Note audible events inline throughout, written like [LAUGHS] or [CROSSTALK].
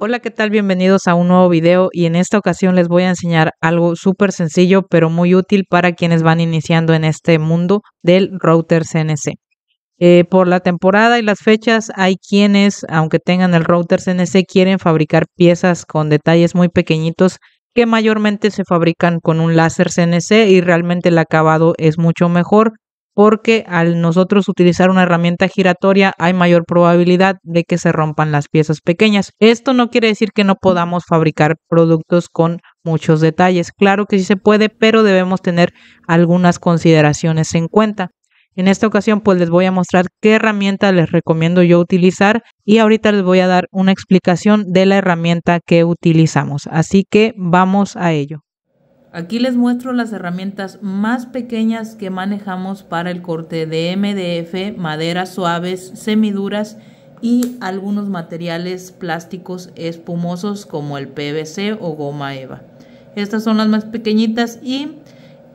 Hola, ¿qué tal? Bienvenidos a un nuevo video y en esta ocasión les voy a enseñar algo súper sencillo pero muy útil para quienes van iniciando en este mundo del router CNC. Eh, por la temporada y las fechas hay quienes, aunque tengan el router CNC, quieren fabricar piezas con detalles muy pequeñitos que mayormente se fabrican con un láser CNC y realmente el acabado es mucho mejor porque al nosotros utilizar una herramienta giratoria hay mayor probabilidad de que se rompan las piezas pequeñas. Esto no quiere decir que no podamos fabricar productos con muchos detalles. Claro que sí se puede, pero debemos tener algunas consideraciones en cuenta. En esta ocasión pues les voy a mostrar qué herramienta les recomiendo yo utilizar y ahorita les voy a dar una explicación de la herramienta que utilizamos. Así que vamos a ello. Aquí les muestro las herramientas más pequeñas que manejamos para el corte de MDF, maderas suaves, semiduras y algunos materiales plásticos espumosos como el PVC o goma eva. Estas son las más pequeñitas y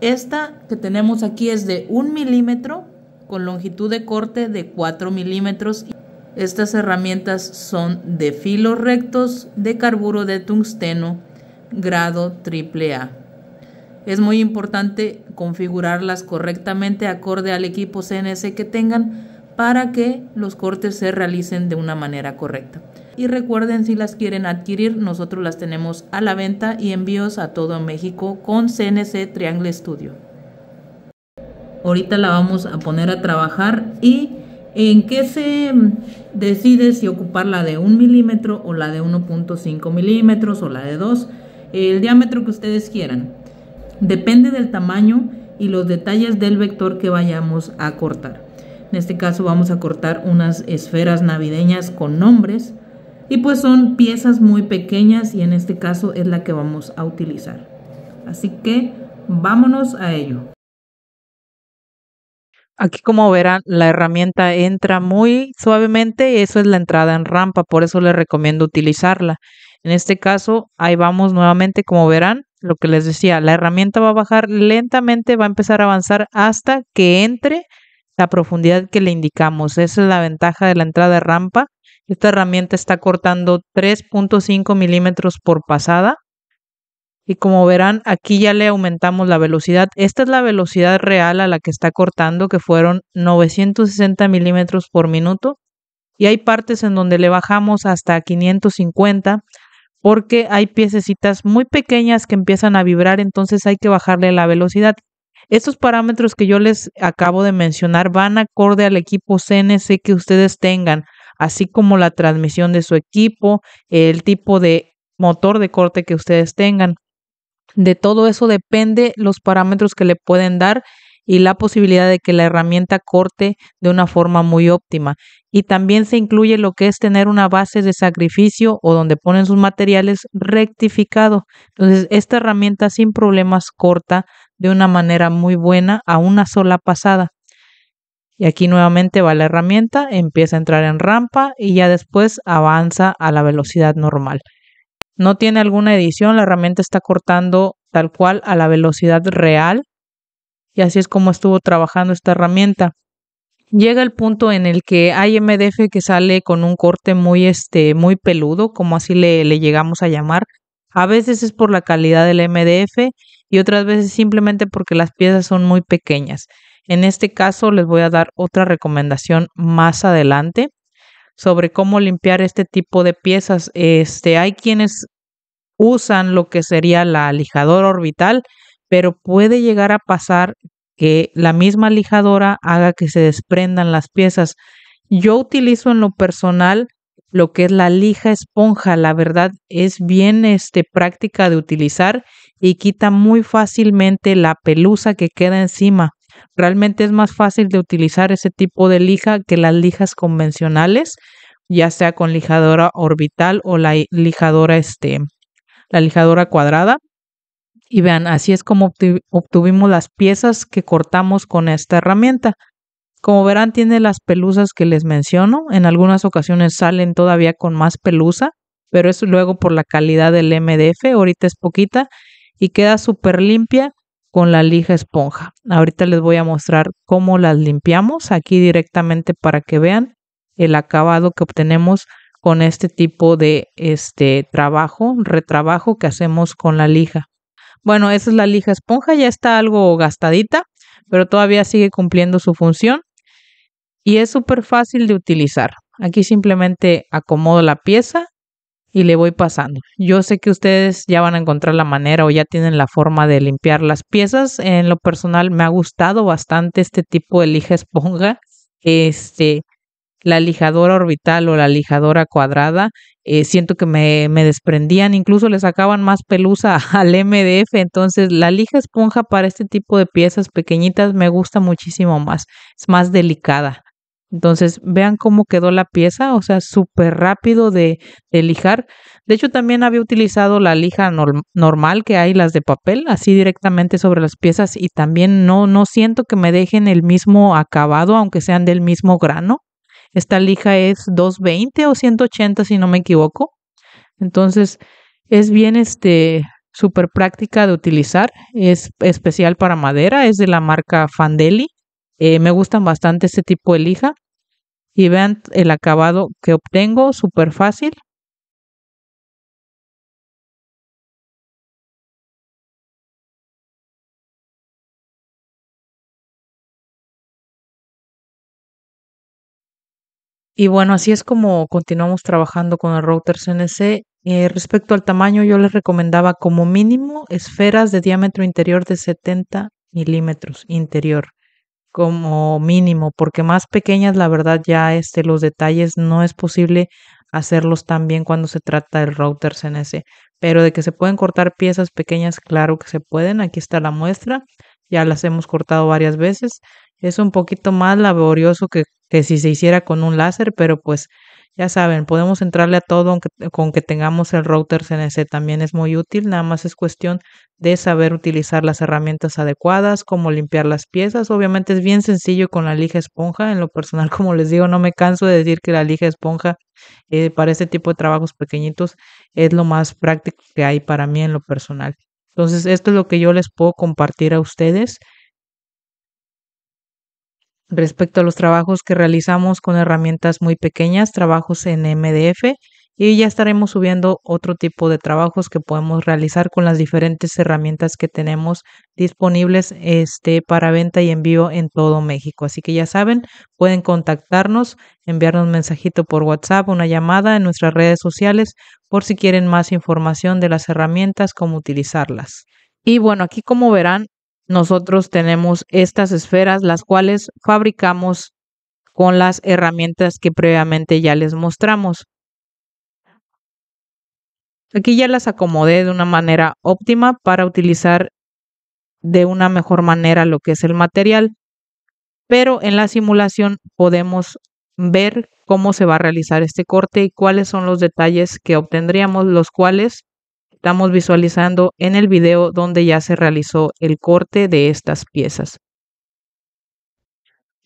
esta que tenemos aquí es de 1 milímetro con longitud de corte de 4 milímetros. Estas herramientas son de filos rectos de carburo de tungsteno grado AAA. Es muy importante configurarlas correctamente acorde al equipo CNC que tengan para que los cortes se realicen de una manera correcta. Y recuerden si las quieren adquirir, nosotros las tenemos a la venta y envíos a todo México con CNC Triangle Studio. Ahorita la vamos a poner a trabajar y en qué se decide si ocupar la de 1 milímetro o la de 1.5 milímetros o la de 2, el diámetro que ustedes quieran. Depende del tamaño y los detalles del vector que vayamos a cortar. En este caso vamos a cortar unas esferas navideñas con nombres y pues son piezas muy pequeñas y en este caso es la que vamos a utilizar. Así que vámonos a ello. Aquí como verán, la herramienta entra muy suavemente y eso es la entrada en rampa, por eso les recomiendo utilizarla. En este caso, ahí vamos nuevamente, como verán, lo que les decía, la herramienta va a bajar lentamente, va a empezar a avanzar hasta que entre la profundidad que le indicamos. Esa es la ventaja de la entrada de rampa. Esta herramienta está cortando 3.5 milímetros por pasada. Y como verán, aquí ya le aumentamos la velocidad. Esta es la velocidad real a la que está cortando, que fueron 960 milímetros por minuto. Y hay partes en donde le bajamos hasta 550 porque hay piececitas muy pequeñas que empiezan a vibrar, entonces hay que bajarle la velocidad. Estos parámetros que yo les acabo de mencionar van acorde al equipo CNC que ustedes tengan, así como la transmisión de su equipo, el tipo de motor de corte que ustedes tengan. De todo eso depende los parámetros que le pueden dar y la posibilidad de que la herramienta corte de una forma muy óptima. Y también se incluye lo que es tener una base de sacrificio o donde ponen sus materiales rectificado. Entonces, esta herramienta sin problemas corta de una manera muy buena a una sola pasada. Y aquí nuevamente va la herramienta, empieza a entrar en rampa y ya después avanza a la velocidad normal. No tiene alguna edición, la herramienta está cortando tal cual a la velocidad real y así es como estuvo trabajando esta herramienta. Llega el punto en el que hay MDF que sale con un corte muy, este, muy peludo, como así le, llegamos a llamar. A veces es por la calidad del MDF y otras veces simplemente porque las piezas son muy pequeñas. En este caso les voy a dar otra recomendación más adelante sobre cómo limpiar este tipo de piezas. Este, hay quienes usan lo que sería la lijadora orbital pero puede llegar a pasar que la misma lijadora haga que se desprendan las piezas. Yo utilizo en lo personal lo que es la lija esponja, la verdad es bien este, práctica de utilizar y quita muy fácilmente la pelusa que queda encima. Realmente es más fácil de utilizar ese tipo de lija que las lijas convencionales, ya sea con lijadora orbital o la lijadora este, la lijadora cuadrada. Y vean, así es como obtuvimos las piezas que cortamos con esta herramienta. Como verán, tiene las pelusas que les menciono. En algunas ocasiones salen todavía con más pelusa, pero es luego por la calidad del MDF. Ahorita es poquita y queda súper limpia con la lija esponja. Ahorita les voy a mostrar cómo las limpiamos aquí directamente para que vean el acabado que obtenemos con este tipo de este trabajo, retrabajo que hacemos con la lija. Bueno, esa es la lija esponja, ya está algo gastadita, pero todavía sigue cumpliendo su función y es súper fácil de utilizar. Aquí simplemente acomodo la pieza y le voy pasando. Yo sé que ustedes ya van a encontrar la manera o ya tienen la forma de limpiar las piezas. En lo personal me ha gustado bastante este tipo de lija esponja. Este, la lijadora orbital o la lijadora cuadrada. Eh, siento que me, desprendían, incluso le sacaban más pelusa [LAUGHS] al MDF. Entonces, la lija esponja para este tipo de piezas pequeñitas me gusta muchísimo más. Es más delicada. Entonces, vean cómo quedó la pieza, o sea, súper rápido de, lijar. De hecho, también había utilizado la lija normal que hay, las de papel, así directamente sobre las piezas y también no, no siento que me dejen el mismo acabado, aunque sean del mismo grano. Esta lija es 220 o 180 si no me equivoco. Entonces es bien este súper práctica de utilizar. Es especial para madera, es de la marca Fandeli, eh, me gustan bastante este tipo de lija. Y vean el acabado que obtengo, súper fácil. Y bueno, así es como continuamos trabajando con el router CNC. Eh, respecto al tamaño, yo les recomendaba como mínimo esferas de diámetro interior de 70 milímetros interior, como mínimo, porque más pequeñas, la verdad, ya este, los detalles no es posible hacerlos tan bien cuando se trata del router CNC. Pero de que se pueden cortar piezas pequeñas, claro que se pueden. Aquí está la muestra. Ya las hemos cortado varias veces. Es un poquito más laborioso que que si se hiciera con un láser, pero pues ya saben, podemos entrarle a todo aunque, con que tengamos el router CNC, también es muy útil, nada más es cuestión de saber utilizar las herramientas adecuadas, cómo limpiar las piezas, obviamente es bien sencillo con la lija esponja, en lo personal, [LAUGHS] como les digo, no me canso de decir que la lija esponja eh, para este tipo de trabajos pequeñitos es lo más práctico que hay para mí en lo personal. Entonces, esto es lo que yo les puedo compartir a ustedes respecto a los trabajos que realizamos con herramientas muy pequeñas, trabajos en MDF, y ya estaremos subiendo otro tipo de trabajos que podemos realizar con las diferentes herramientas que tenemos disponibles este, para venta y envío en todo México. Así que ya saben, pueden contactarnos, enviarnos un mensajito por WhatsApp, una llamada en nuestras redes sociales por si quieren más información de las herramientas, cómo utilizarlas. Y bueno, aquí como verán, nosotros tenemos estas esferas, las cuales fabricamos con las herramientas que previamente ya les mostramos. Aquí ya las acomodé de una manera óptima para utilizar de una mejor manera lo que es el material, pero en la simulación podemos ver cómo se va a realizar este corte y cuáles son los detalles que obtendríamos, los cuales estamos visualizando en el video donde ya se realizó el corte de estas piezas.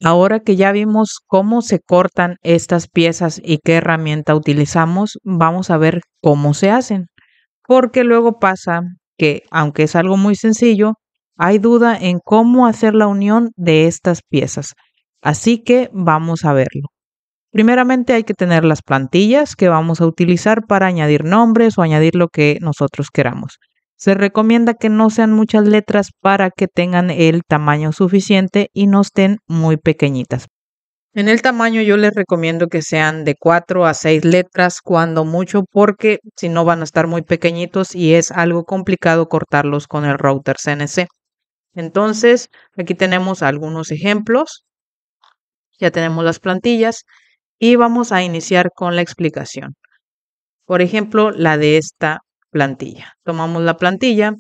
Ahora que ya vimos cómo se cortan estas piezas y qué herramienta utilizamos, vamos a ver cómo se hacen. Porque luego pasa que, aunque es algo muy sencillo, hay duda en cómo hacer la unión de estas piezas. Así que vamos a verlo. Primeramente hay que tener las plantillas que vamos a utilizar para añadir nombres o añadir lo que nosotros queramos. Se recomienda que no sean muchas letras para que tengan el tamaño suficiente y no estén muy pequeñitas. En el tamaño yo les recomiendo que sean de 4 a 6 letras cuando mucho porque si no van a estar muy pequeñitos y es algo complicado cortarlos con el router CNC. Entonces aquí tenemos algunos ejemplos. Ya tenemos las plantillas y vamos a iniciar con la explicación. Por ejemplo, la de esta plantilla. Tomamos la plantilla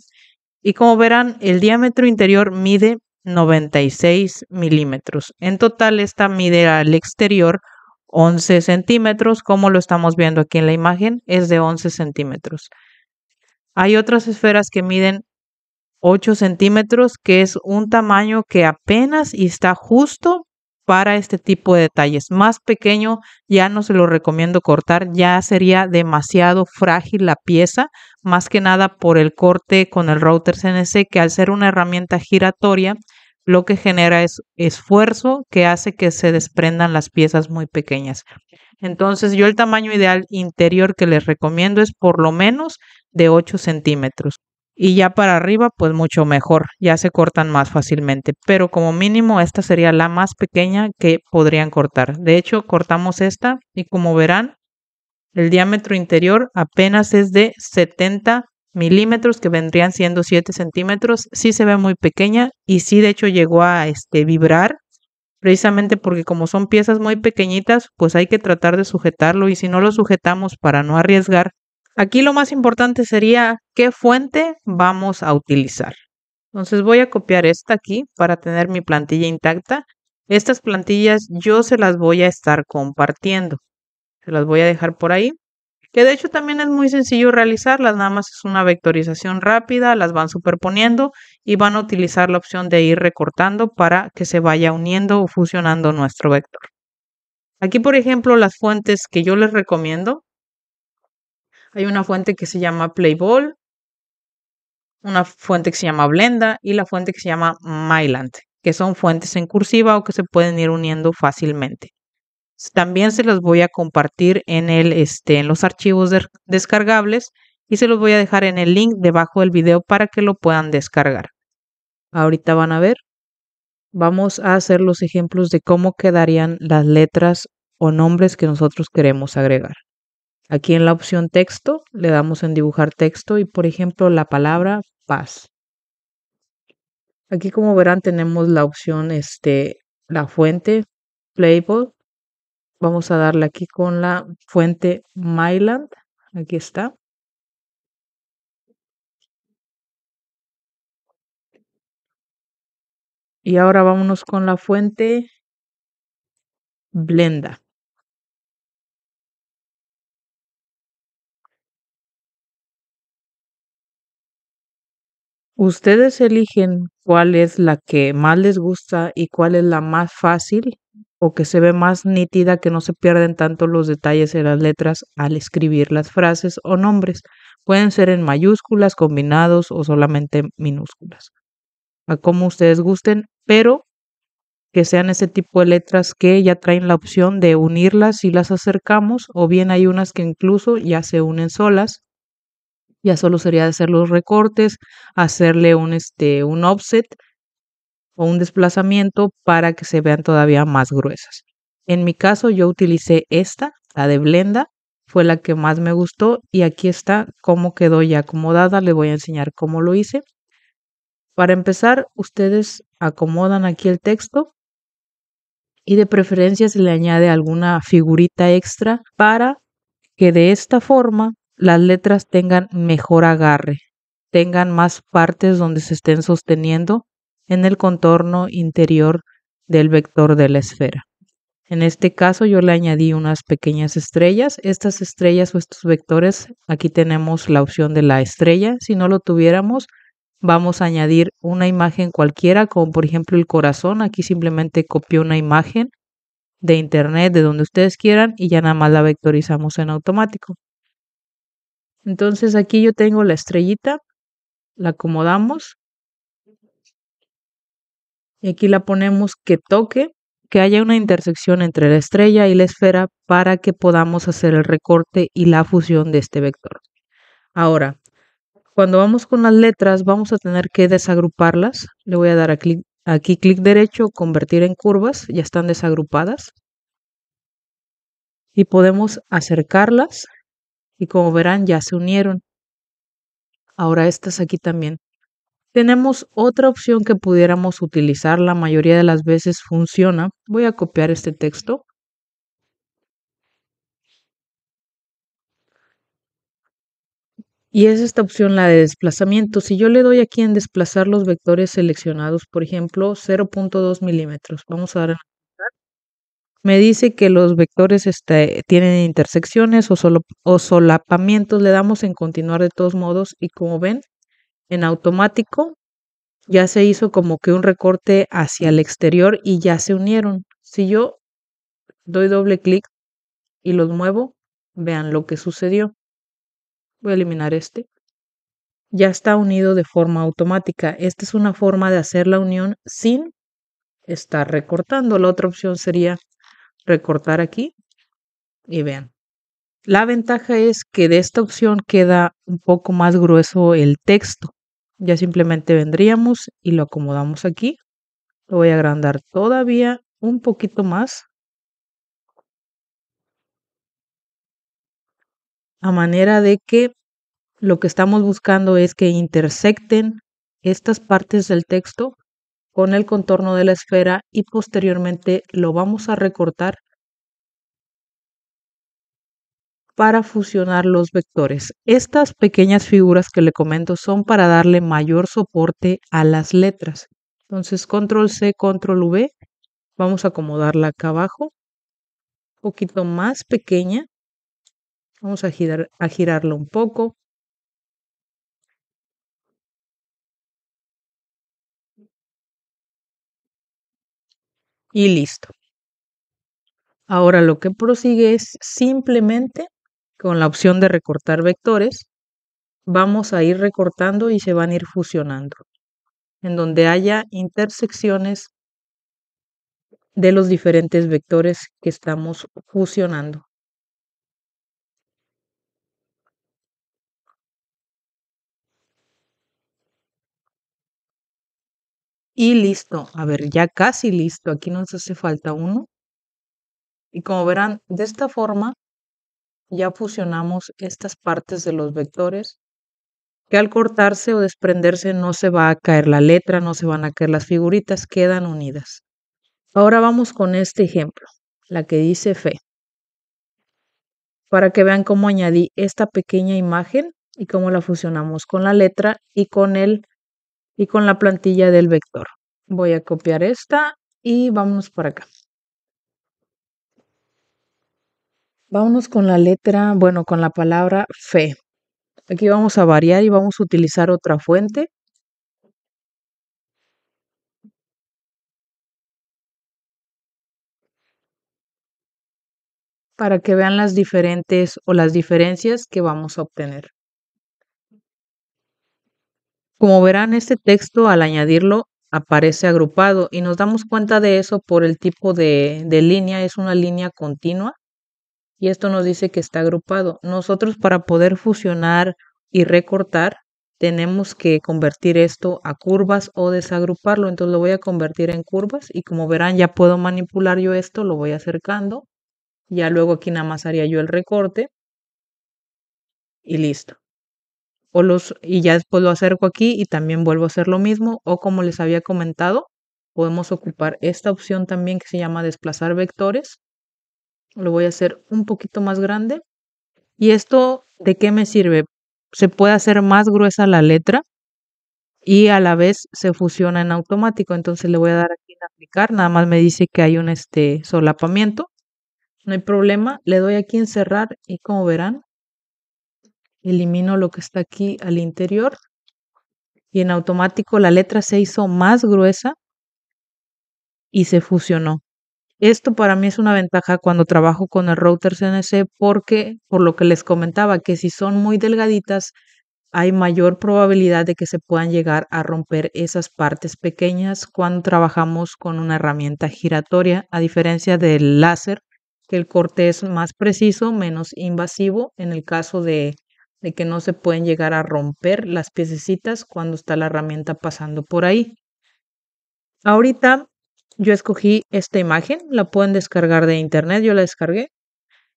y como verán, el diámetro interior mide 96 milímetros. En total, esta mide al exterior 11 centímetros, como lo estamos viendo aquí en la imagen, es de 11 centímetros. Hay otras esferas que miden 8 centímetros, que es un tamaño que apenas y está justo para este tipo de detalles. Más pequeño ya no se lo recomiendo cortar, ya sería demasiado frágil la pieza, más que nada por el corte con el router CNC que al ser una herramienta giratoria, lo que genera es esfuerzo que hace que se desprendan las piezas muy pequeñas. Entonces yo el tamaño ideal interior que les recomiendo es por lo menos de 8 centímetros y ya para arriba, pues mucho mejor, ya se cortan más fácilmente. Pero como mínimo, esta sería la más pequeña que podrían cortar. De hecho, cortamos esta y como verán, el diámetro interior apenas es de 70 milímetros, que vendrían siendo 7 centímetros. Sí se ve muy pequeña y sí, de hecho, llegó a este, vibrar. Precisamente porque como son piezas muy pequeñitas, pues hay que tratar de sujetarlo y si no lo sujetamos para no arriesgar, Aquí lo más importante sería qué fuente vamos a utilizar. Entonces voy a copiar esta aquí para tener mi plantilla intacta. Estas plantillas yo se las voy a estar compartiendo. Se las voy a dejar por ahí. Que de hecho también es muy sencillo realizarlas, nada más es una vectorización rápida, las van superponiendo y van a utilizar la opción de ir recortando para que se vaya uniendo o fusionando nuestro vector. Aquí, por ejemplo, las fuentes que yo les recomiendo hay una fuente que se llama Playball, una fuente que se llama Blenda y la fuente que se llama Myland, que son fuentes en cursiva o que se pueden ir uniendo fácilmente. También se los voy a compartir en, el, este, en los archivos descargables y se los voy a dejar en el link debajo del video para que lo puedan descargar. Ahorita van a ver. Vamos a hacer los ejemplos de cómo quedarían las letras o nombres que nosotros queremos agregar. Aquí en la opción texto le damos en dibujar texto y por ejemplo la palabra paz. Aquí como verán tenemos la opción este la fuente Playboy. Vamos a darle aquí con la fuente Myland. Aquí está. Y ahora vámonos con la fuente Blenda. ¿Ustedes eligen cuál es la que más les gusta y cuál es la más fácil o que se ve más nítida, que no se pierden tanto los detalles de las letras al escribir las frases o nombres? Pueden ser en mayúsculas, combinados o solamente minúsculas, a como ustedes gusten, pero que sean ese tipo de letras que ya traen la opción de unirlas si las acercamos o bien hay unas que incluso ya se unen solas ya solo sería hacer los recortes, hacerle un, este, un offset o un desplazamiento para que se vean todavía más gruesas. En mi caso yo utilicé esta, la de Blenda, fue la que más me gustó y aquí está cómo quedó ya acomodada, Le voy a enseñar cómo lo hice. Para empezar, ustedes acomodan aquí el texto y de preferencia se le añade alguna figurita extra para que de esta forma las letras tengan mejor agarre, tengan más partes donde se estén sosteniendo en el contorno interior del vector de la esfera. En este caso yo le añadí unas pequeñas estrellas. Estas estrellas o estos vectores, aquí tenemos la opción de la estrella. Si no lo tuviéramos, vamos a añadir una imagen cualquiera, como por ejemplo el corazón. Aquí simplemente copio una imagen de internet, de donde ustedes quieran, y ya nada más la vectorizamos en automático. Entonces aquí yo tengo la estrellita, la acomodamos y aquí la ponemos que toque, que haya una intersección entre la estrella y la esfera para que podamos hacer el recorte y la fusión de este vector. Ahora, cuando vamos con las letras, vamos a tener que desagruparlas. Le voy a dar aquí clic derecho, convertir en curvas, ya están desagrupadas. Y podemos acercarlas y como verán ya se unieron. Ahora estas aquí también. Tenemos otra opción que pudiéramos utilizar, la mayoría de las veces funciona. Voy a copiar este texto. Y es esta opción la de desplazamiento. Si yo le doy aquí en desplazar los vectores seleccionados, por ejemplo, 0.2 milímetros, vamos a dar me dice que los vectores este, tienen intersecciones o, solo, o solapamientos. Le damos en continuar de todos modos y como ven, en automático ya se hizo como que un recorte hacia el exterior y ya se unieron. Si yo doy doble clic y los muevo, vean lo que sucedió. Voy a eliminar este. Ya está unido de forma automática. Esta es una forma de hacer la unión sin estar recortando. La otra opción sería recortar aquí y vean. La ventaja es que de esta opción queda un poco más grueso el texto. Ya simplemente vendríamos y lo acomodamos aquí. Lo voy a agrandar todavía un poquito más. A manera de que lo que estamos buscando es que intersecten estas partes del texto con el contorno de la esfera y posteriormente lo vamos a recortar para fusionar los vectores. Estas pequeñas figuras que le comento son para darle mayor soporte a las letras. Entonces control C, control V, vamos a acomodarla acá abajo, un poquito más pequeña. Vamos a, girar, a girarla un poco. y listo. Ahora lo que prosigue es simplemente con la opción de recortar vectores, vamos a ir recortando y se van a ir fusionando. En donde haya intersecciones de los diferentes vectores que estamos fusionando. Y listo. A ver, ya casi listo. Aquí nos hace falta uno. Y como verán, de esta forma ya fusionamos estas partes de los vectores que al cortarse o desprenderse no se va a caer la letra, no se van a caer las figuritas, quedan unidas. Ahora vamos con este ejemplo, la que dice fe. Para que vean cómo añadí esta pequeña imagen y cómo la fusionamos con la letra y con el y con la plantilla del vector. Voy a copiar esta y vámonos por acá. Vámonos con la letra, bueno, con la palabra fe. Aquí vamos a variar y vamos a utilizar otra fuente. Para que vean las diferentes o las diferencias que vamos a obtener. Como verán, este texto al añadirlo aparece agrupado y nos damos cuenta de eso por el tipo de, línea, es una línea continua y esto nos dice que está agrupado. Nosotros para poder fusionar y recortar tenemos que convertir esto a curvas o desagruparlo, entonces lo voy a convertir en curvas y como verán ya puedo manipular yo esto, lo voy acercando, ya luego aquí nada más haría yo el recorte y listo los, y ya después lo acerco aquí y también vuelvo a hacer lo mismo o como les había comentado, podemos ocupar esta opción también que se llama desplazar vectores. Lo voy a hacer un poquito más grande. ¿Y esto de qué me sirve? Se puede hacer más gruesa la letra y a la vez se fusiona en automático. Entonces le voy a dar aquí en aplicar. Nada más me dice que hay un este, solapamiento. No hay problema. Le doy aquí en cerrar y como verán, elimino lo que está aquí al interior y en automático la letra se hizo más gruesa y se fusionó. Esto para mí es una ventaja cuando trabajo con el router CNC porque, por lo que les comentaba, que si son muy delgaditas, hay mayor probabilidad de que se puedan llegar a romper esas partes pequeñas cuando trabajamos con una herramienta giratoria, a diferencia del láser, que el corte es más preciso, menos invasivo en el caso de de que no se pueden llegar a romper las piececitas cuando está la herramienta pasando por ahí. Ahorita yo escogí esta imagen, la pueden descargar de internet, yo la descargué.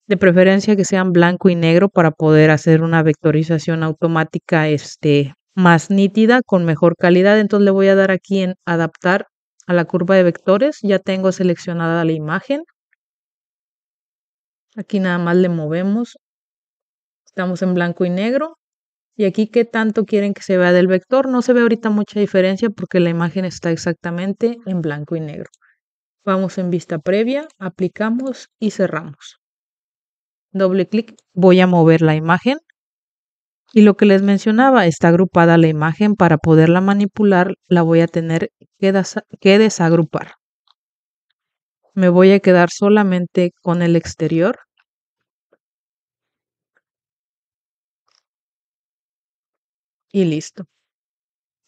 De preferencia que sean blanco y negro para poder hacer una vectorización automática este, más nítida, con mejor calidad. Entonces le voy a dar aquí en adaptar a la curva de vectores. Ya tengo seleccionada la imagen. Aquí nada más le movemos estamos en blanco y negro. Y aquí, ¿qué tanto quieren que se vea del vector? No se ve ahorita mucha diferencia porque la imagen está exactamente en blanco y negro. Vamos en vista previa, aplicamos y cerramos. Doble clic, voy a mover la imagen. Y lo que les mencionaba, está agrupada la imagen. Para poderla manipular, la voy a tener que, desagrupar. Me voy a quedar solamente con el exterior y listo.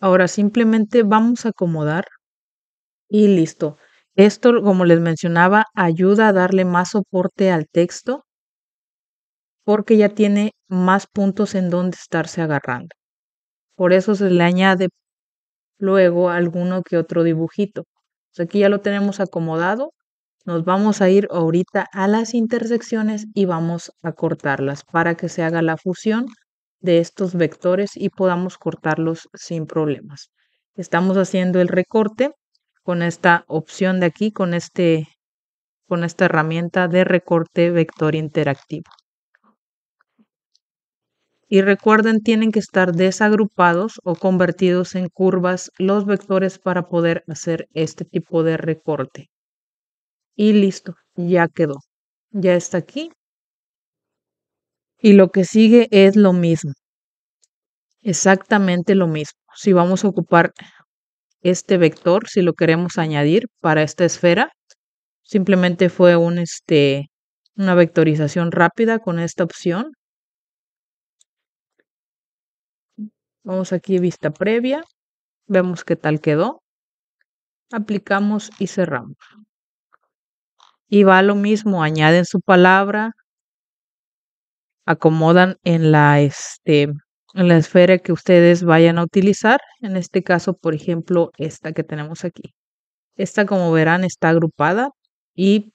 Ahora simplemente vamos a acomodar y listo. Esto, como les mencionaba, ayuda a darle más soporte al texto porque ya tiene más puntos en donde estarse agarrando. Por eso se le añade luego alguno que otro dibujito. aquí ya lo tenemos acomodado. Nos vamos a ir ahorita a las intersecciones y vamos a cortarlas para que se haga la fusión de estos vectores y podamos cortarlos sin problemas. Estamos haciendo el recorte con esta opción de aquí, con, este, con esta herramienta de recorte vector interactivo. Y recuerden, tienen que estar desagrupados o convertidos en curvas los vectores para poder hacer este tipo de recorte. Y listo, ya quedó. Ya está aquí y lo que sigue es lo mismo. Exactamente lo mismo. Si vamos a ocupar este vector, si lo queremos añadir para esta esfera, simplemente fue un, este, una vectorización rápida con esta opción. Vamos aquí vista previa, vemos qué tal quedó, aplicamos y cerramos. Y va lo mismo, añaden su palabra, acomodan en la, este, en la esfera que ustedes vayan a utilizar. En este caso, por ejemplo, esta que tenemos aquí. Esta, como verán, está agrupada y,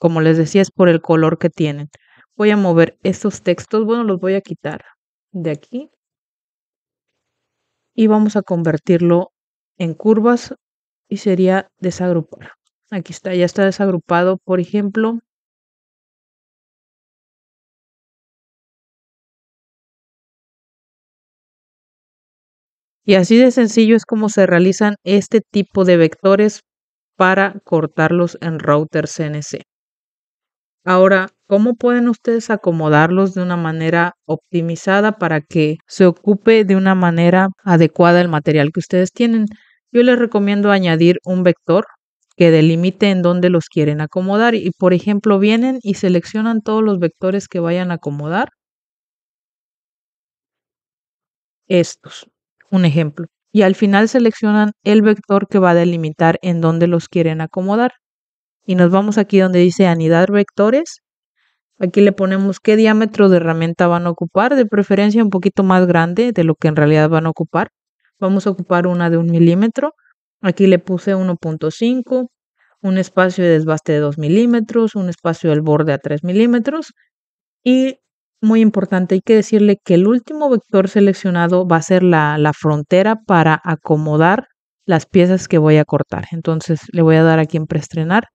como les decía, es por el color que tienen. Voy a mover estos textos, bueno, los voy a quitar de aquí. Y vamos a convertirlo en curvas y sería desagrupar. Aquí está, ya está desagrupado, por ejemplo, Y así de sencillo es como se realizan este tipo de vectores para cortarlos en router CNC. Ahora, ¿cómo pueden ustedes acomodarlos de una manera optimizada para que se ocupe de una manera adecuada el material que ustedes tienen? Yo les recomiendo añadir un vector que delimite en dónde los quieren acomodar y, por ejemplo, vienen y seleccionan todos los vectores que vayan a acomodar. Estos un ejemplo, y al final seleccionan el vector que va a delimitar en dónde los quieren acomodar. Y nos vamos aquí donde dice anidar vectores. Aquí le ponemos qué diámetro de herramienta van a ocupar, de preferencia un poquito más grande de lo que en realidad van a ocupar. Vamos a ocupar una de un milímetro. Aquí le puse 1.5, un espacio de desbaste de 2 milímetros, un espacio del borde a 3 milímetros. Y muy importante, hay que decirle que el último vector seleccionado va a ser la, la, frontera para acomodar las piezas que voy a cortar. Entonces le voy a dar aquí en preestrenar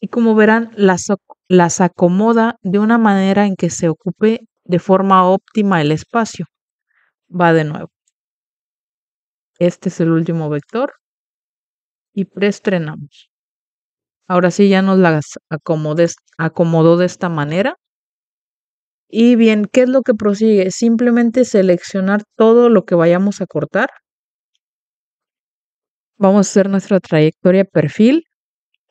y como verán las, las acomoda de una manera en que se ocupe de forma óptima el espacio. Va de nuevo. Este es el último vector y preestrenamos. Ahora sí ya nos las acomodó de esta manera y bien, ¿qué es lo que prosigue? Simplemente seleccionar todo lo que vayamos a cortar. Vamos a hacer nuestra trayectoria perfil.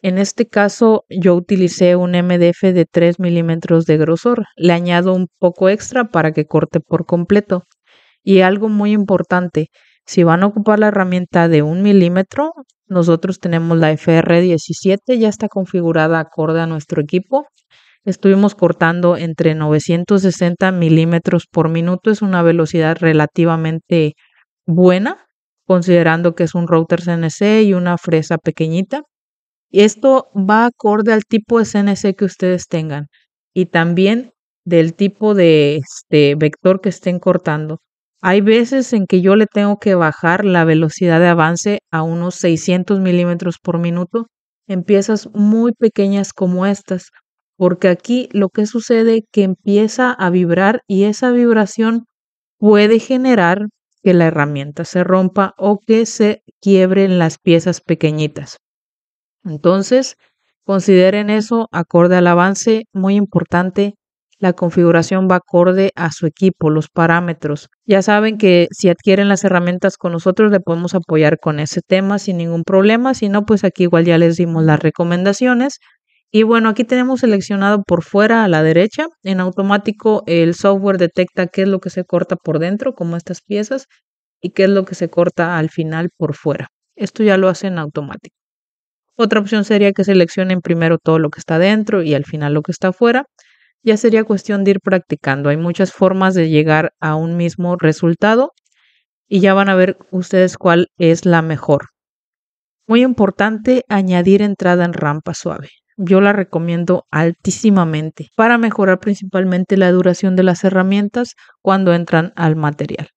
En este caso yo utilicé un MDF de 3 milímetros de grosor. Le añado un poco extra para que corte por completo. Y algo muy importante, si van a ocupar la herramienta de 1 milímetro, nosotros tenemos la FR17, ya está configurada acorde a nuestro equipo estuvimos cortando entre 960 milímetros por minuto. Es una velocidad relativamente buena, considerando que es un router CNC y una fresa pequeñita. Esto va acorde al tipo de CNC que ustedes tengan y también del tipo de este vector que estén cortando. Hay veces en que yo le tengo que bajar la velocidad de avance a unos 600 milímetros por minuto en piezas muy pequeñas como estas, porque aquí lo que sucede que empieza a vibrar y esa vibración puede generar que la herramienta se rompa o que se quiebren las piezas pequeñitas. Entonces, consideren eso acorde al avance, muy importante. La configuración va acorde a su equipo, los parámetros. Ya saben que si adquieren las herramientas con nosotros, le podemos apoyar con ese tema sin ningún problema. Si no, pues aquí igual ya les dimos las recomendaciones. Y bueno, aquí tenemos seleccionado por fuera a la derecha. En automático el software detecta qué es lo que se corta por dentro, como estas piezas, y qué es lo que se corta al final por fuera. Esto ya lo hace en automático. Otra opción sería que seleccionen primero todo lo que está dentro y al final lo que está afuera. Ya sería cuestión de ir practicando. Hay muchas formas de llegar a un mismo resultado y ya van a ver ustedes cuál es la mejor. Muy importante añadir entrada en rampa suave yo la recomiendo altísimamente para mejorar principalmente la duración de las herramientas cuando entran al material.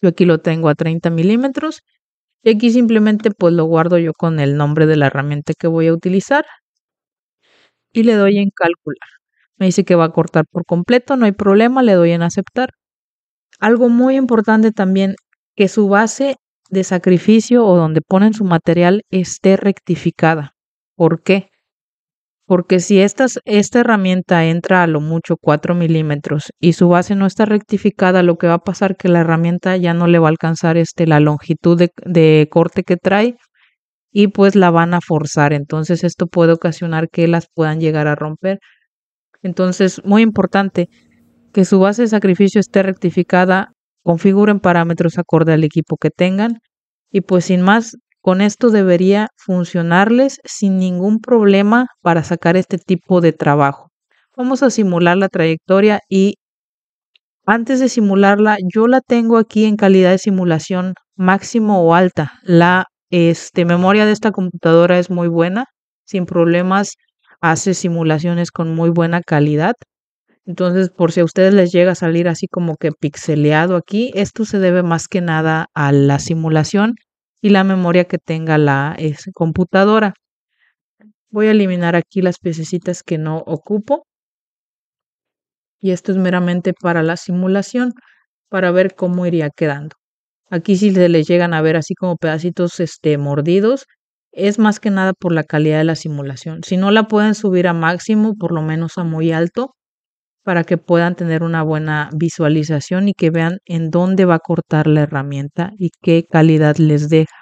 Yo aquí lo tengo a 30 milímetros y aquí simplemente pues lo guardo yo con el nombre de la herramienta que voy a utilizar y le doy en calcular. Me dice que va a cortar por completo, no hay problema, le doy en aceptar. Algo muy importante también, que su base de sacrificio o donde ponen su material esté rectificada. ¿Por qué? porque si esta, esta herramienta entra a lo mucho 4 milímetros y su base no está rectificada, lo que va a pasar es que la herramienta ya no le va a alcanzar este, la longitud de corte que trae y pues la van a forzar. Entonces esto puede ocasionar que las puedan llegar a romper. Entonces, muy importante que su base de sacrificio esté rectificada, configuren parámetros acorde al equipo que tengan y pues sin más, con esto debería funcionarles sin ningún problema para sacar este tipo de trabajo. Vamos a simular la trayectoria y antes de simularla, yo la tengo aquí en calidad de simulación máximo o alta. La este, memoria de esta computadora es muy buena, sin problemas hace simulaciones con muy buena calidad. Entonces, por si a ustedes les llega a salir así como que pixeleado aquí, esto se debe más que nada a la simulación y la memoria que tenga la este, computadora. Voy a eliminar aquí las piezas que no ocupo. Y esto es meramente para la simulación, para ver cómo iría quedando. Aquí si se les llegan a ver así como pedacitos este, mordidos, es más que nada por la calidad de la simulación. Si no la pueden subir a máximo, por lo menos a muy alto, para que puedan tener una buena visualización y que vean en dónde va a cortar la herramienta y qué calidad les deja.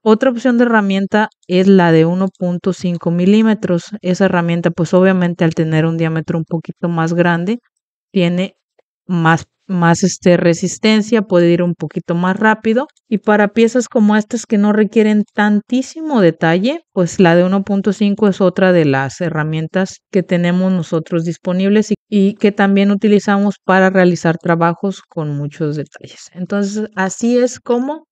Otra opción de herramienta es la de 1.5 milímetros. Esa herramienta pues obviamente al tener un diámetro un poquito más grande tiene más más este, resistencia, puede ir un poquito más rápido. Y para piezas como estas que no requieren tantísimo detalle, pues la de 1.5 es otra de las herramientas que tenemos nosotros disponibles y, que también utilizamos para realizar trabajos con muchos detalles. Entonces, así es como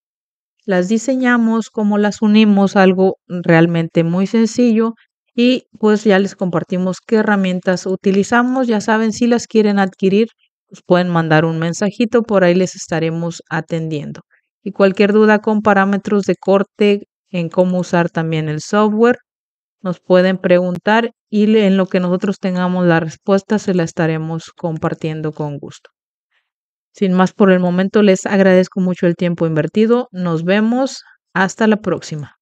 las diseñamos, como las unimos, algo realmente muy sencillo. Y pues ya les compartimos qué herramientas utilizamos. Ya saben, si las quieren adquirir, pues, pueden mandar un mensajito, por ahí les estaremos atendiendo. Y cualquier duda con parámetros de corte en cómo usar también el software, nos pueden preguntar y en lo que nosotros tengamos la respuesta se la estaremos compartiendo con gusto. Sin más por el momento, les agradezco mucho el tiempo invertido. Nos vemos. Hasta la próxima.